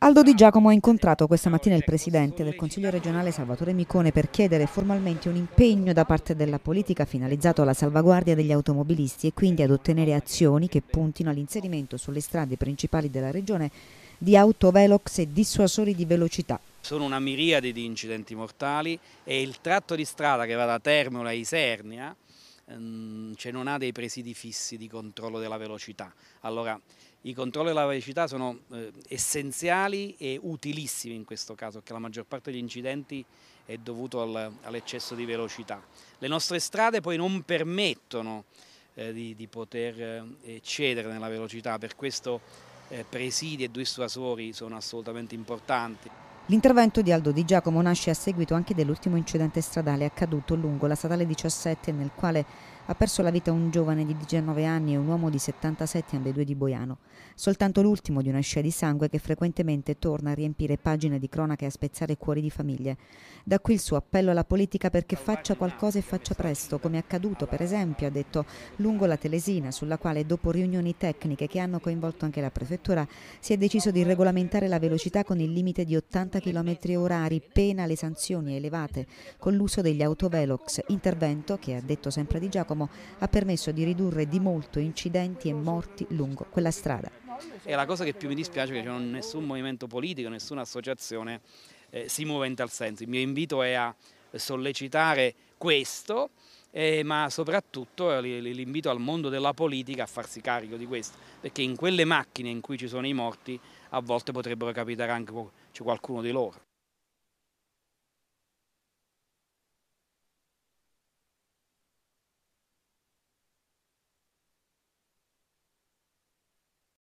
Aldo Di ah, Giacomo ha incontrato eh, questa ecco, mattina il ecco, presidente del Consiglio regionale Salvatore Micone per chiedere formalmente un impegno da parte della politica finalizzato alla salvaguardia degli automobilisti e quindi ad ottenere azioni che puntino all'inserimento sulle strade principali della regione di autovelox e dissuasori di velocità. Sono una miriade di incidenti mortali e il tratto di strada che va da Termola a Isernia Ehm, cioè non ha dei presidi fissi di controllo della velocità. Allora, i controlli della velocità sono eh, essenziali e utilissimi in questo caso, perché la maggior parte degli incidenti è dovuto al, all'eccesso di velocità. Le nostre strade poi non permettono eh, di, di, poter eh, cedere nella velocità, per questo eh, presidi e due suasori sono assolutamente importanti. L'intervento di Aldo Di Giacomo nasce a seguito anche dell'ultimo incidente stradale accaduto lungo la statale 17 nel quale ha perso la vita un giovane di 19 anni e un uomo di 77, ambedue di Boiano, soltanto l'ultimo di una scia di sangue che frequentemente torna a riempire pagine di cronaca e a spezzare cuori di famiglie. Da qui il suo appello alla politica perché faccia qualcosa e faccia presto, come è accaduto per esempio, ha detto, lungo la Telesina, sulla quale dopo riunioni tecniche che hanno coinvolto anche la prefettura, si è deciso di regolamentare la velocità con il limite di 80 km orari, pena le sanzioni elevate, con l'uso degli autovelox, intervento che, ha detto sempre di Giacomo, Giacomo ha permesso di ridurre di molto incidenti e morti lungo quella strada. E la cosa che più mi dispiace è che nessun movimento politico, nessuna associazione eh, si muove in tal senso. Il mio invito è a sollecitare questo, eh, ma soprattutto l'invito al mondo della politica a farsi carico di questo, perché in quelle macchine in cui ci sono i morti a volte potrebbero capitare anche qualcuno di loro.